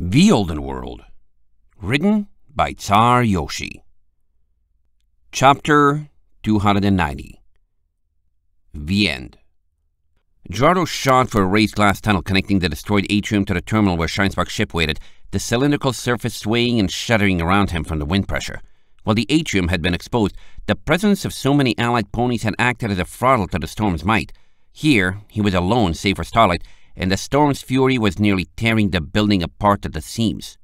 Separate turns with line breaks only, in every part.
The Olden World, written by Tsar Yoshi. Chapter 290 The End. Jardo shot for a raised glass tunnel connecting the destroyed atrium to the terminal where Scheinsbach's ship waited, the cylindrical surface swaying and shuddering around him from the wind pressure. While the atrium had been exposed, the presence of so many allied ponies had acted as a throttle to the storm's might. Here, he was alone save for Starlight, and the storm's fury was nearly tearing the building apart at the seams.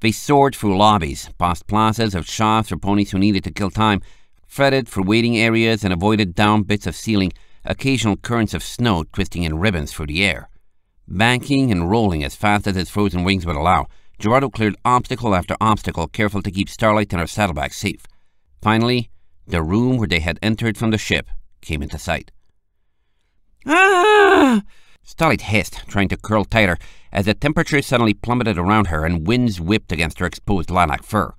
They soared through lobbies, past plazas of shops for ponies who needed to kill time, fretted for waiting areas and avoided down bits of ceiling, occasional currents of snow twisting in ribbons through the air. Banking and rolling as fast as his frozen wings would allow, Gerardo cleared obstacle after obstacle, careful to keep Starlight and her saddlebags safe. Finally, the room where they had entered from the ship came into sight. Ah! Starlight hissed, trying to curl tighter, as the temperature suddenly plummeted around her and winds whipped against her exposed lilac fur.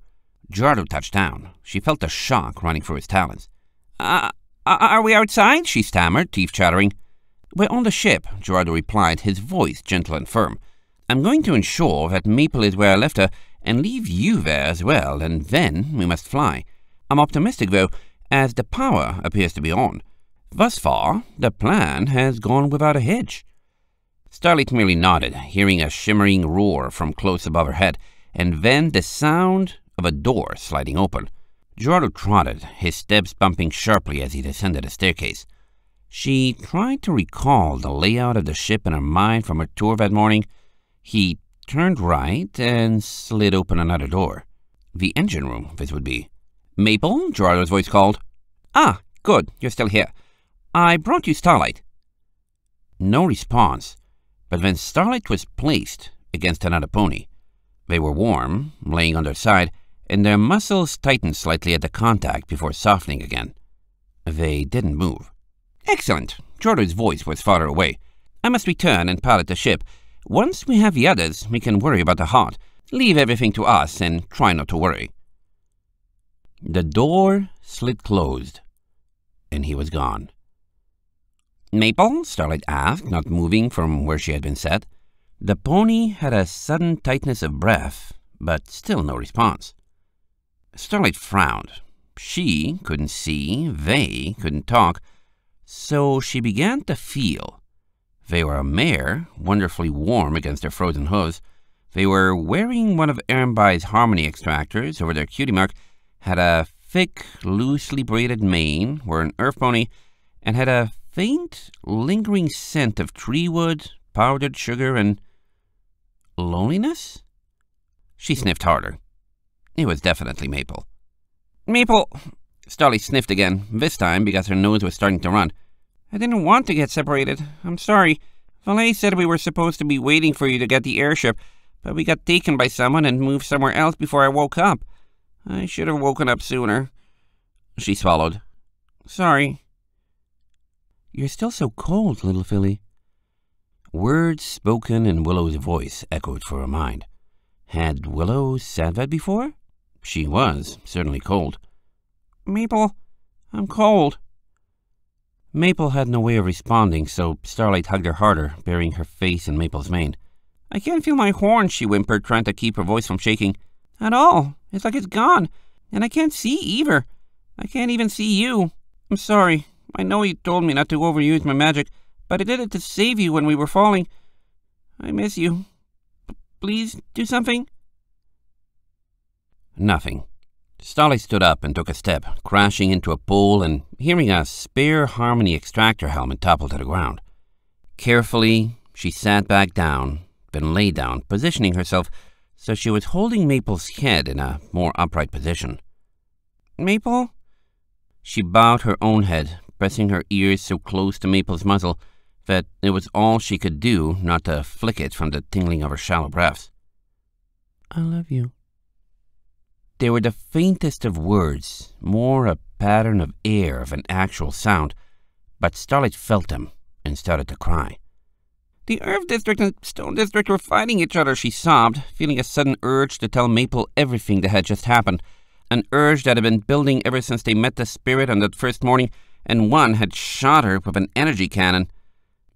Gerardo touched down. She felt a shock running through his talons. Uh, uh, are we outside? she stammered, teeth chattering. We're on the ship, Gerardo replied, his voice gentle and firm. I'm going to ensure that Maple is where I left her and leave you there as well, and then we must fly. I'm optimistic, though, as the power appears to be on. Thus far, the plan has gone without a hitch. Starlight merely nodded, hearing a shimmering roar from close above her head, and then the sound of a door sliding open. Gerardo trotted, his steps bumping sharply as he descended a staircase. She tried to recall the layout of the ship in her mind from her tour that morning. He turned right and slid open another door. The engine room, this would be. Maple, Gerardo's voice called. Ah, good, you're still here. I brought you Starlight. No response. But when Starlight was placed against another pony, they were warm, laying on their side, and their muscles tightened slightly at the contact before softening again. They didn't move. Excellent. Jordan's voice was farther away. I must return and pilot the ship. Once we have the others, we can worry about the heart. Leave everything to us and try not to worry. The door slid closed, and he was gone. Maple? Starlight asked, not moving from where she had been set. The pony had a sudden tightness of breath, but still no response. Starlight frowned. She couldn't see, they couldn't talk, so she began to feel. They were a mare, wonderfully warm against her frozen hooves. They were wearing one of Erembai's harmony extractors over their cutie mark, had a thick, loosely braided mane, were an earth pony, and had a faint, lingering scent of tree wood, powdered sugar, and loneliness? She sniffed harder. It was definitely Maple. Maple! Starley sniffed again, this time because her nose was starting to run. I didn't want to get separated. I'm sorry. Valet said we were supposed to be waiting for you to get the airship, but we got taken by someone and moved somewhere else before I woke up. I should have woken up sooner. She swallowed. Sorry. You're still so cold, little filly. Words spoken in Willow's voice echoed for her mind. Had Willow said that before? She was certainly cold. Maple, I'm cold. Maple had no way of responding, so Starlight hugged her harder, burying her face in Maple's mane. I can't feel my horn, she whimpered, trying to keep her voice from shaking. At all. It's like it's gone. And I can't see either. I can't even see you. I'm sorry. I know he told me not to overuse my magic, but I did it to save you when we were falling. I miss you. P please do something. Nothing. Stolly stood up and took a step, crashing into a pool and hearing a spare harmony extractor helmet topple to the ground. Carefully, she sat back down, then lay down, positioning herself so she was holding Maple's head in a more upright position. Maple? She bowed her own head, pressing her ears so close to Maple's muzzle that it was all she could do not to flick it from the tingling of her shallow breaths. I love you. They were the faintest of words, more a pattern of air of an actual sound, but Starlight felt them and started to cry. The Earth District and Stone District were fighting each other, she sobbed, feeling a sudden urge to tell Maple everything that had just happened, an urge that had been building ever since they met the spirit on that first morning and one had shot her with an energy cannon.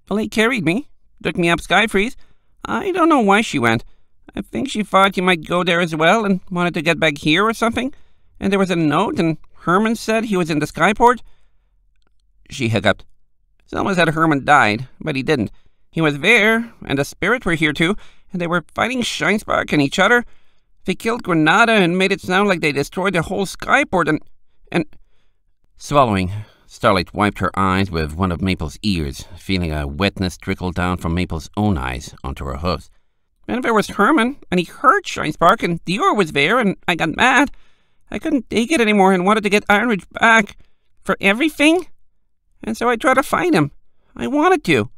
Well, he carried me, took me up Skyfreeze. I don't know why she went. I think she thought you might go there as well and wanted to get back here or something. And there was a note, and Herman said he was in the Skyport. She hiccuped. Someone said Herman died, but he didn't. He was there, and the spirit were here too, and they were fighting Shinespark and each other. They killed Granada and made it sound like they destroyed the whole Skyport and... and... Swallowing, Starlight wiped her eyes with one of Maple's ears, feeling a wetness trickle down from Maple's own eyes onto her hooves. And there was Herman, and he hurt Shinespark, and Dior was there, and I got mad. I couldn't take it anymore and wanted to get Ironridge back. For everything? And so I tried to find him. I wanted to.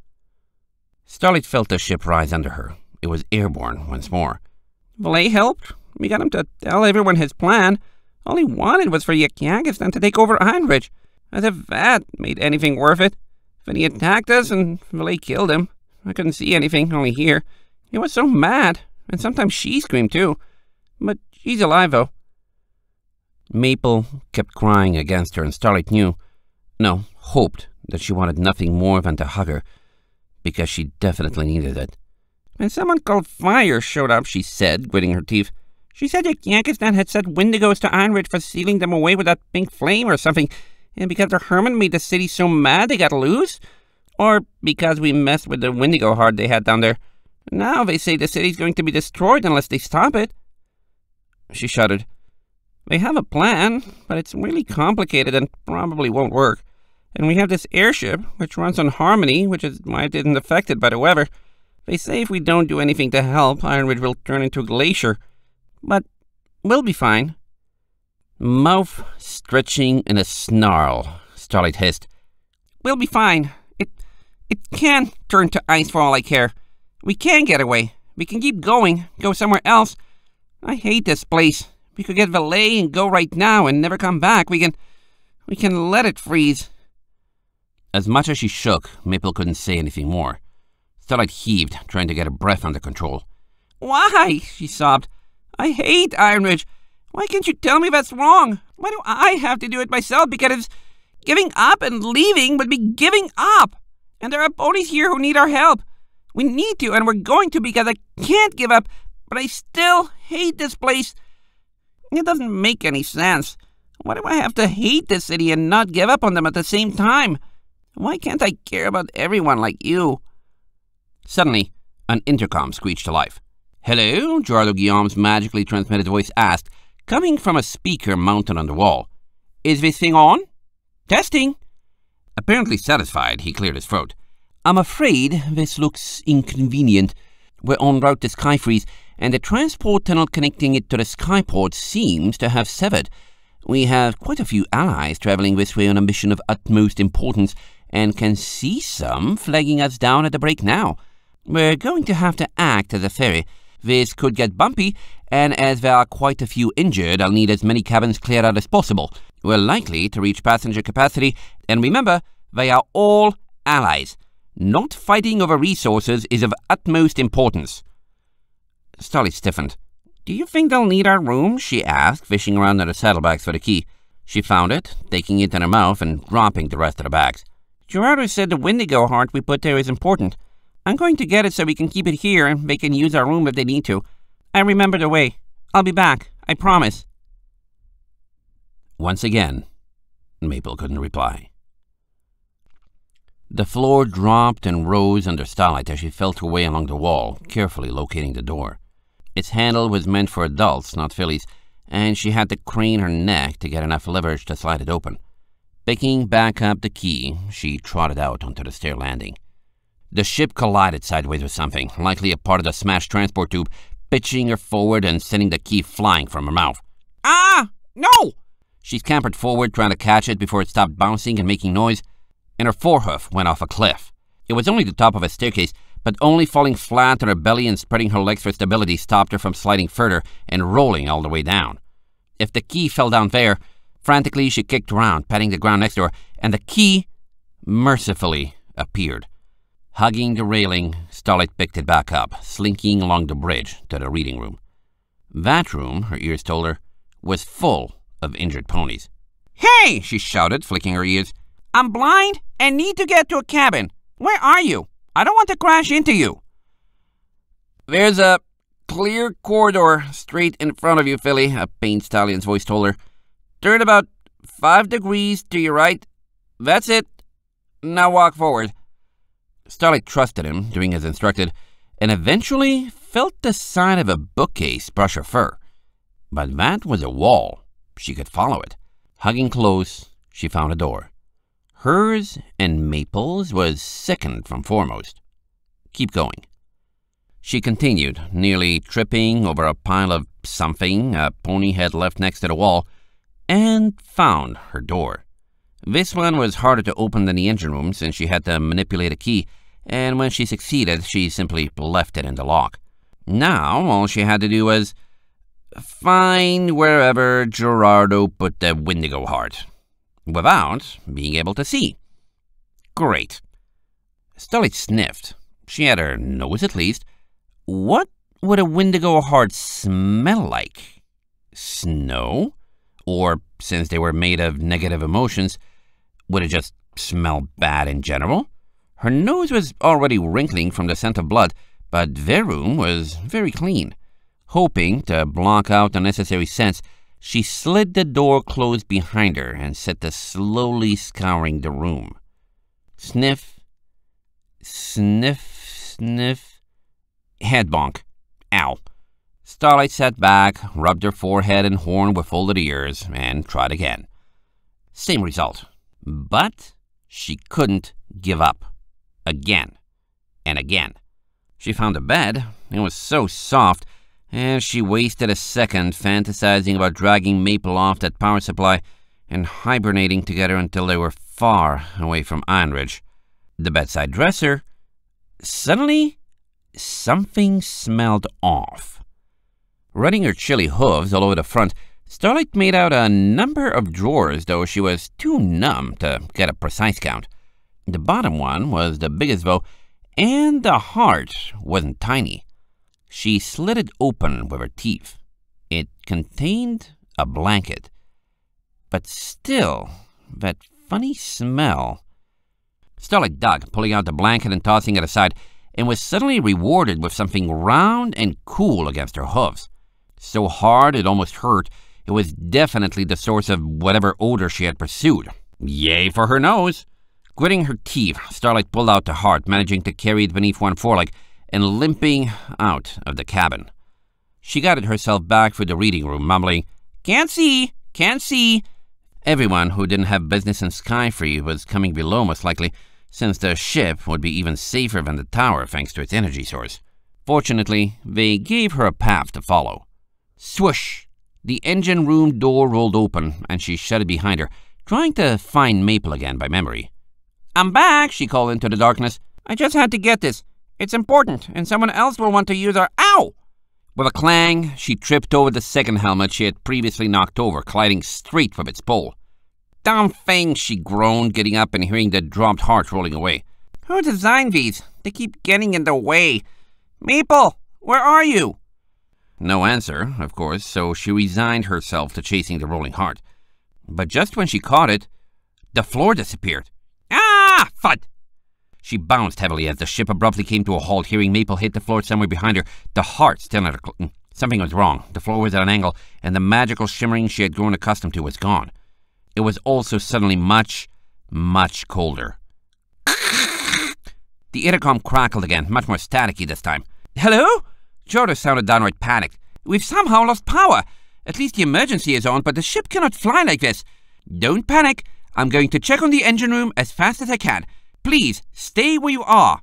Starlight felt the ship rise under her. It was airborne once more. Valet helped. We got him to tell everyone his plan. All he wanted was for Yakyagistan to take over Ironridge. As if that made anything worth it. When he attacked us and really killed him. I couldn't see anything, only hear. He was so mad, and sometimes she screamed too. But she's alive, though. Maple kept crying against her, and Starlight knew, no, hoped, that she wanted nothing more than to hug her, because she definitely needed it. When someone called Fire showed up, she said, gritting her teeth. She said that Yankistan had set Windigos to Ironwood for sealing them away with that pink flame or something. And because the Herman made the city so mad they gotta lose? Or because we messed with the Windigo hard, they had down there. Now they say the city's going to be destroyed unless they stop it. She shuddered. They have a plan, but it's really complicated and probably won't work. And we have this airship, which runs on Harmony, which is why it isn't affected by the weather. They say if we don't do anything to help, Iron Ridge will turn into a glacier. But we'll be fine. Mouth stretching in a snarl, Starlight hissed. We'll be fine. It, it can turn to ice for all I care. We can get away. We can keep going, go somewhere else. I hate this place. We could get valet and go right now and never come back. We can, we can let it freeze. As much as she shook, Maple couldn't say anything more. Starlight heaved, trying to get her breath under control. Why? she sobbed. I hate Iron Ridge. Why can't you tell me that's wrong? Why do I have to do it myself? Because giving up and leaving would be giving up. And there are ponies here who need our help. We need to, and we're going to because I can't give up, but I still hate this place. It doesn't make any sense. Why do I have to hate this city and not give up on them at the same time? Why can't I care about everyone like you? Suddenly, an intercom screeched to life. Hello, Jarlo Guillaume's magically transmitted voice asked, coming from a speaker mounted on the wall. Is this thing on? Testing. Apparently satisfied, he cleared his throat. I'm afraid this looks inconvenient. We're en route to Skyfreeze, and the transport tunnel connecting it to the Skyport seems to have severed. We have quite a few allies traveling this way on a mission of utmost importance, and can see some flagging us down at the break now. We're going to have to act as a ferry. This could get bumpy, and as there are quite a few injured, I'll need as many cabins cleared out as possible. We're likely to reach passenger capacity, and remember, they are all allies. Not fighting over resources is of utmost importance. Starley stiffened. Do you think they'll need our room? she asked, fishing around in her saddlebags for the key. She found it, taking it in her mouth and dropping the rest of the bags. Gerardo said the Wendigo heart we put there is important. I'm going to get it so we can keep it here and they can use our room if they need to. I remember the way. I'll be back. I promise. Once again, Maple couldn't reply. The floor dropped and rose under Starlight as she felt her way along the wall, carefully locating the door. Its handle was meant for adults, not fillies, and she had to crane her neck to get enough leverage to slide it open. Picking back up the key, she trotted out onto the stair landing. The ship collided sideways with something, likely a part of the smashed transport tube, pitching her forward and sending the key flying from her mouth. Ah! No! She scampered forward, trying to catch it before it stopped bouncing and making noise, and her forehoof went off a cliff. It was only the top of a staircase, but only falling flat on her belly and spreading her legs for stability stopped her from sliding further and rolling all the way down. If the key fell down there, frantically she kicked around, patting the ground next to her, and the key mercifully appeared. Hugging the railing, Starlight picked it back up, slinking along the bridge to the reading room. That room, her ears told her, was full of injured ponies. Hey, she shouted, flicking her ears. I'm blind and need to get to a cabin. Where are you? I don't want to crash into you. There's a clear corridor straight in front of you, Philly, a pained stallion's voice told her. Turn about five degrees to your right. That's it. Now walk forward. Starlight trusted him, doing as instructed, and eventually felt the side of a bookcase brush her fur. But that was a wall. She could follow it. Hugging close, she found a door. Hers and Maple's was second from foremost. Keep going. She continued, nearly tripping over a pile of something a pony had left next to the wall, and found her door. This one was harder to open than the engine room since she had to manipulate a key, and when she succeeded, she simply left it in the lock. Now, all she had to do was find wherever Gerardo put the Wendigo heart, without being able to see. Great. Stolly sniffed. She had her nose at least. What would a Wendigo heart smell like? Snow? Or, since they were made of negative emotions, would it just smell bad in general? Her nose was already wrinkling from the scent of blood, but their room was very clean. Hoping to block out unnecessary scents, she slid the door closed behind her and set to slowly scouring the room. Sniff, sniff, sniff, head bonk, ow. Starlight sat back, rubbed her forehead and horn with folded ears, and tried again. Same result. But she couldn't give up. Again and again. She found a bed. It was so soft, and she wasted a second fantasizing about dragging Maple off that power supply and hibernating together until they were far away from Ironridge. The bedside dresser. Suddenly, something smelled off. Running her chilly hooves all over the front, Starlight made out a number of drawers, though she was too numb to get a precise count. The bottom one was the biggest, though, and the heart wasn't tiny. She slid it open with her teeth. It contained a blanket. But still, that funny smell. Starlight dug, pulling out the blanket and tossing it aside, and was suddenly rewarded with something round and cool against her hooves. So hard it almost hurt, it was definitely the source of whatever odor she had pursued. Yay for her nose! Gritting her teeth, Starlight pulled out the heart, managing to carry it beneath one foreleg, and limping out of the cabin. She guided herself back through the reading room, mumbling, Can't see! Can't see! Everyone who didn't have business in Skyfree was coming below, most likely, since the ship would be even safer than the tower thanks to its energy source. Fortunately, they gave her a path to follow. Swoosh! The engine room door rolled open, and she shut it behind her, trying to find Maple again by memory. I'm back, she called into the darkness. I just had to get this. It's important, and someone else will want to use our- Ow! With a clang, she tripped over the second helmet she had previously knocked over, colliding straight from its pole. Damn thing, she groaned, getting up and hearing the dropped heart rolling away. Who designed these? They keep getting in the way. Maple, where are you? No answer, of course, so she resigned herself to chasing the rolling heart. But just when she caught it, the floor disappeared. Ah! Fud! She bounced heavily as the ship abruptly came to a halt, hearing Maple hit the floor somewhere behind her, the heart still at a cl- mm, Something was wrong. The floor was at an angle, and the magical shimmering she had grown accustomed to was gone. It was also suddenly much, much colder. the intercom crackled again, much more staticky this time. Hello? Joris sounded downright panicked. We've somehow lost power. At least the emergency is on, but the ship cannot fly like this. Don't panic. I'm going to check on the engine room as fast as I can. Please, stay where you are.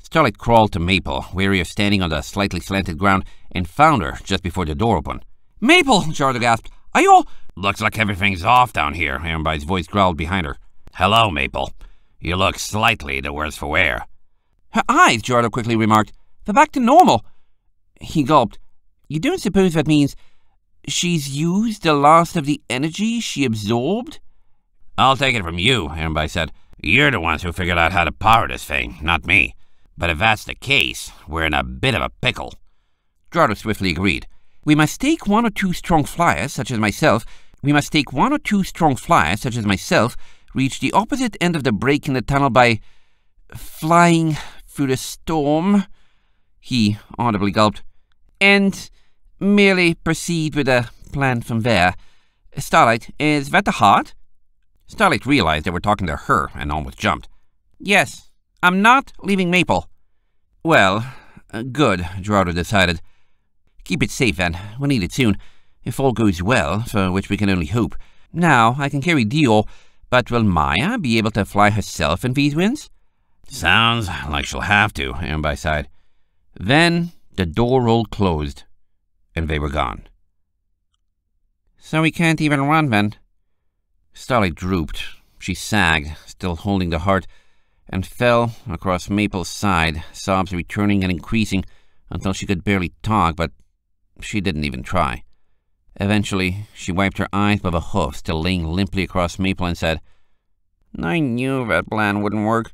Starlight crawled to Maple, weary of standing on the slightly slanted ground, and found her just before the door opened. Maple, Charlotte gasped. Are you all... Looks like everything's off down here, Ambide's voice growled behind her. Hello, Maple. You look slightly the worse for wear. Her eyes, Giordo quickly remarked. They're back to normal. He gulped. You don't suppose that means she's used the last of the energy she absorbed? I'll take it from you, Irmby said. You're the ones who figured out how to power this thing, not me. But if that's the case, we're in a bit of a pickle. Gerardo swiftly agreed. We must take one or two strong flyers, such as myself. We must take one or two strong flyers, such as myself, reach the opposite end of the break in the tunnel by flying through the storm he audibly gulped, and merely proceed with a plan from there. Starlight, is that the heart? Starlight realized they were talking to her and almost jumped. Yes, I'm not leaving Maple. Well, uh, good, Gerardo decided. Keep it safe, then. We'll need it soon, if all goes well, for which we can only hope. Now, I can carry Dio, but will Maya be able to fly herself in these winds? Sounds like she'll have to, Amby sighed. Then the door rolled closed, and they were gone. So we can't even run, then? Starlight drooped. She sagged, still holding the heart, and fell across Maple's side, sobs returning and increasing until she could barely talk, but she didn't even try. Eventually, she wiped her eyes with a hoof still laying limply across Maple and said, I knew that plan wouldn't work.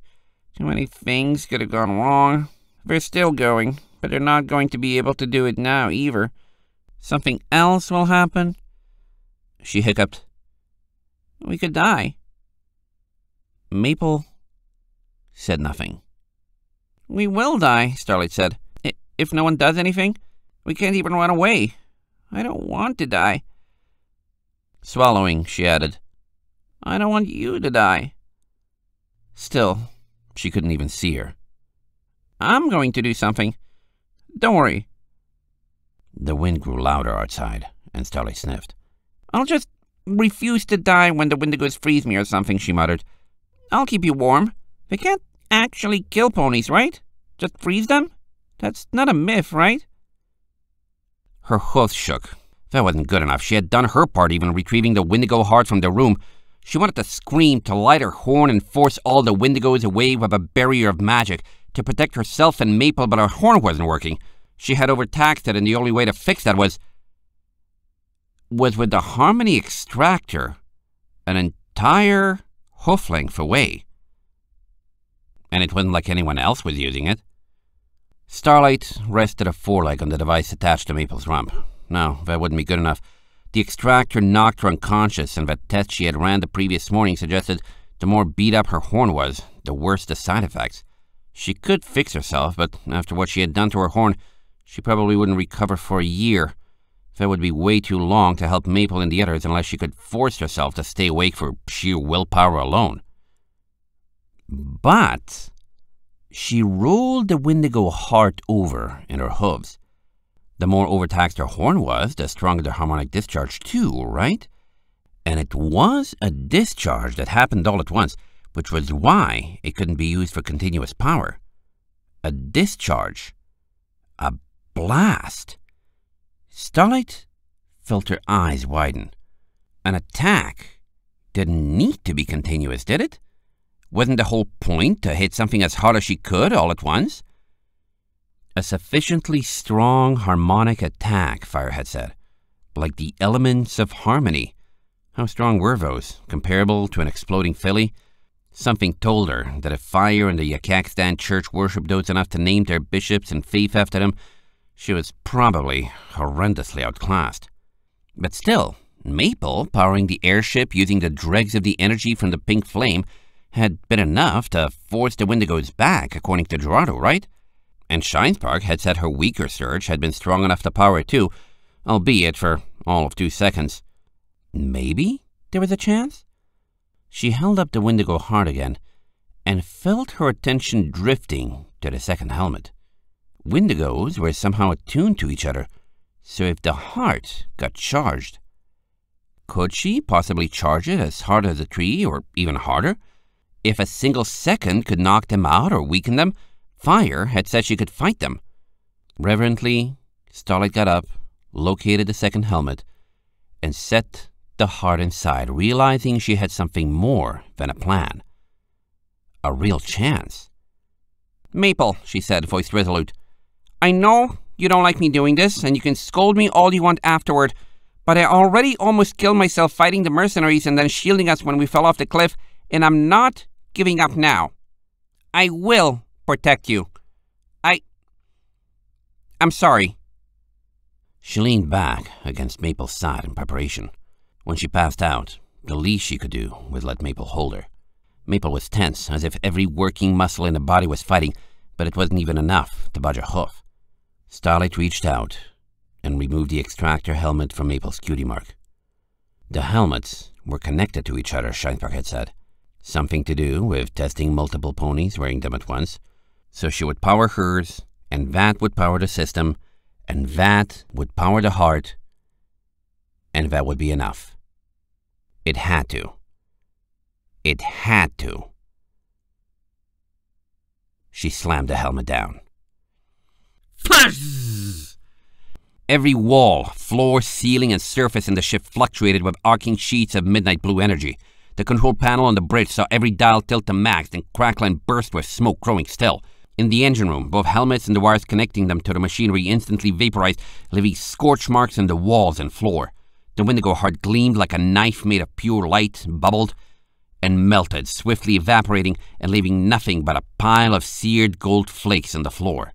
Too many things could have gone wrong. They're still going, but they're not going to be able to do it now either. Something else will happen? She hiccuped. We could die. Maple said nothing. We will die, Starlight said. If no one does anything, we can't even run away. I don't want to die. Swallowing, she added. I don't want you to die. Still, she couldn't even see her. I'm going to do something. Don't worry. The wind grew louder outside, and Starly sniffed. I'll just refuse to die when the Wendigos freeze me or something, she muttered. I'll keep you warm. They can't actually kill ponies, right? Just freeze them? That's not a myth, right? Her hoofs shook. That wasn't good enough. She had done her part even retrieving the Wendigo heart from the room. She wanted to scream, to light her horn and force all the Wendigos away with a barrier of magic. To protect herself and Maple, but her horn wasn't working. She had overtaxed it, and the only way to fix that was. was with the Harmony Extractor. An entire hoof length away. And it wasn't like anyone else was using it. Starlight rested a foreleg on the device attached to Maple's rump. No, that wouldn't be good enough. The extractor knocked her unconscious, and that test she had ran the previous morning suggested the more beat up her horn was, the worse the side effects. She could fix herself, but after what she had done to her horn, she probably wouldn't recover for a year. That would be way too long to help Maple and the others unless she could force herself to stay awake for sheer willpower alone. But she rolled the Wendigo heart over in her hooves. The more overtaxed her horn was, the stronger the harmonic discharge too, right? And it was a discharge that happened all at once which was why it couldn't be used for continuous power. A discharge. A blast. Starlight felt her eyes widen. An attack didn't need to be continuous, did it? Wasn't the whole point to hit something as hard as she could all at once? A sufficiently strong harmonic attack, Fire had said, like the elements of harmony. How strong were those? Comparable to an exploding filly? Something told her that if fire and the Yakakstan church worshipped those enough to name their bishops and fief after them, she was probably horrendously outclassed. But still, Maple, powering the airship using the dregs of the energy from the pink flame, had been enough to force the Wendigos back, according to Gerardo, right? And Shinespark had said her weaker surge had been strong enough to power it too, albeit for all of two seconds. Maybe there was a chance? She held up the Wendigo hard again and felt her attention drifting to the second helmet. Wendigos were somehow attuned to each other, so if the heart got charged, could she possibly charge it as hard as a tree or even harder? If a single second could knock them out or weaken them, Fire had said she could fight them. Reverently, Starlight got up, located the second helmet, and set the heart inside, realizing she had something more than a plan. A real chance. Maple, she said, voice resolute, I know you don't like me doing this, and you can scold me all you want afterward, but I already almost killed myself fighting the mercenaries and then shielding us when we fell off the cliff, and I'm not giving up now. I will protect you. I... I'm sorry. She leaned back against Maple's side in preparation. When she passed out, the least she could do was let Maple hold her. Maple was tense, as if every working muscle in the body was fighting, but it wasn't even enough to budge a hoof. Starlight reached out and removed the extractor helmet from Maple's cutie mark. The helmets were connected to each other, Scheinberg had said. Something to do with testing multiple ponies wearing them at once. So she would power hers, and that would power the system, and that would power the heart, and that would be enough. It had to. It had to. She slammed the helmet down. Every wall, floor, ceiling, and surface in the ship fluctuated with arcing sheets of midnight blue energy. The control panel on the bridge saw every dial tilt to max and crackle and burst with smoke growing still. In the engine room, both helmets and the wires connecting them to the machinery instantly vaporized, leaving scorch marks in the walls and floor. The Wendigo heart gleamed like a knife made of pure light, bubbled, and melted, swiftly evaporating and leaving nothing but a pile of seared gold flakes on the floor.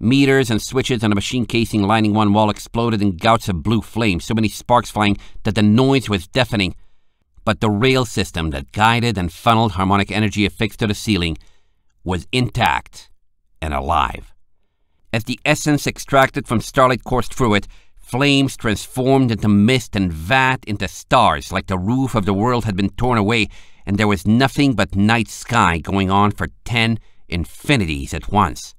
Meters and switches and a machine casing lining one wall exploded in gouts of blue flame, so many sparks flying that the noise was deafening. But the rail system that guided and funneled harmonic energy affixed to the ceiling was intact and alive. As the essence extracted from starlight coursed through it, Flames transformed into mist and vat into stars, like the roof of the world had been torn away, and there was nothing but night sky going on for ten infinities at once.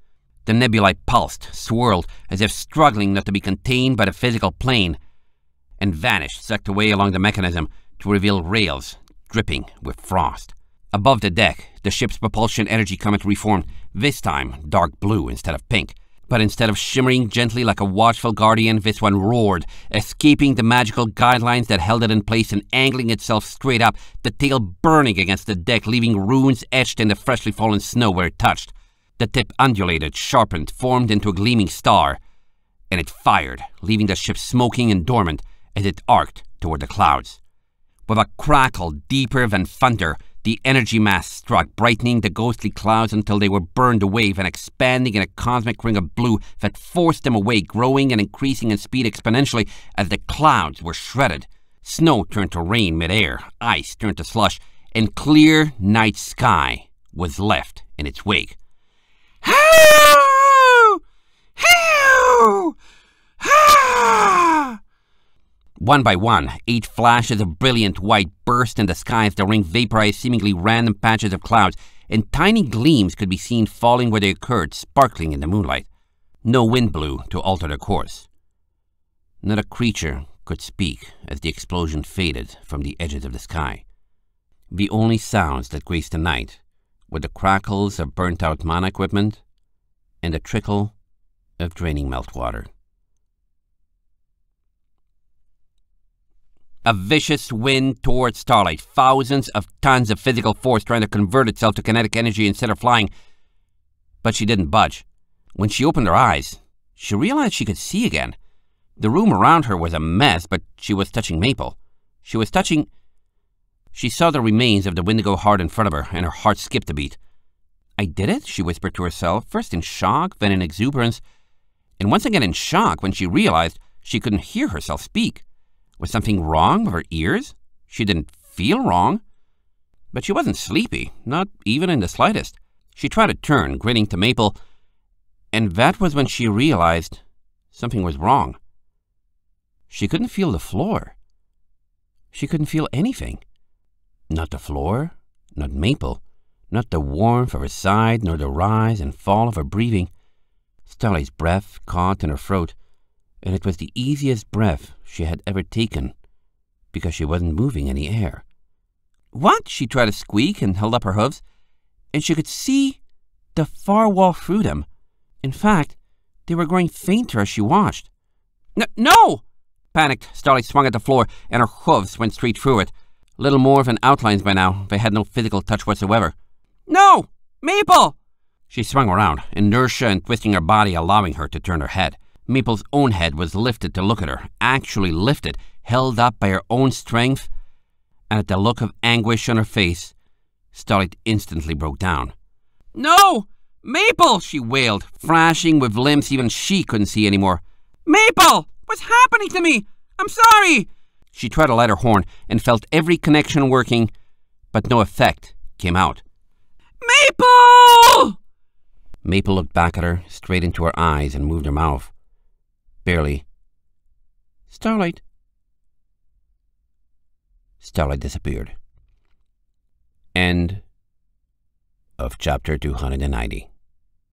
The nebulae pulsed, swirled, as if struggling not to be contained by the physical plane, and vanished, sucked away along the mechanism, to reveal rails dripping with frost. Above the deck, the ship's propulsion energy comet reformed, this time dark blue instead of pink. But instead of shimmering gently like a watchful guardian, this one roared, escaping the magical guidelines that held it in place and angling itself straight up, the tail burning against the deck, leaving runes etched in the freshly fallen snow where it touched. The tip undulated, sharpened, formed into a gleaming star, and it fired, leaving the ship smoking and dormant as it arced toward the clouds. With a crackle deeper than thunder, the energy mass struck, brightening the ghostly clouds until they were burned away and expanding in a cosmic ring of blue that forced them away, growing and increasing in speed exponentially as the clouds were shredded. Snow turned to rain midair, ice turned to slush, and clear night sky was left in its wake. Hoo! Hoo! Hoo! One by one, eight flashes of brilliant white burst in the sky as the ring vaporized seemingly random patches of clouds, and tiny gleams could be seen falling where they occurred, sparkling in the moonlight. No wind blew to alter their course. Not a creature could speak as the explosion faded from the edges of the sky. The only sounds that graced the night were the crackles of burnt-out mana equipment and the trickle of draining meltwater. a vicious wind towards starlight, thousands of tons of physical force trying to convert itself to kinetic energy instead of flying. But she didn't budge. When she opened her eyes, she realized she could see again. The room around her was a mess, but she was touching Maple. She was touching... She saw the remains of the Wendigo heart in front of her, and her heart skipped a beat. I did it, she whispered to herself, first in shock, then in exuberance, and once again in shock when she realized she couldn't hear herself speak. Was something wrong with her ears? She didn't feel wrong. But she wasn't sleepy, not even in the slightest. She tried to turn, grinning to Maple, and that was when she realized something was wrong. She couldn't feel the floor. She couldn't feel anything. Not the floor, not Maple, not the warmth of her side, nor the rise and fall of her breathing. Stella's breath caught in her throat, and it was the easiest breath she had ever taken because she wasn't moving any air. What? She tried to squeak and held up her hooves, and she could see the far wall through them. In fact, they were growing fainter as she watched. N no! Panicked, Starlight swung at the floor, and her hooves went straight through it. Little more than outlines by now, they had no physical touch whatsoever. No! Maple! She swung around, inertia and twisting her body allowing her to turn her head. Meeple's own head was lifted to look at her, actually lifted, held up by her own strength, and at the look of anguish on her face, Starlight instantly broke down. No! Maple! she wailed, thrashing with limbs even she couldn't see anymore. Maple! What's happening to me? I'm sorry! She tried to light her horn and felt every connection working, but no effect came out. Maple! Maple looked back at her, straight into her eyes, and moved her mouth barely. Starlight. Starlight disappeared. End of chapter 290.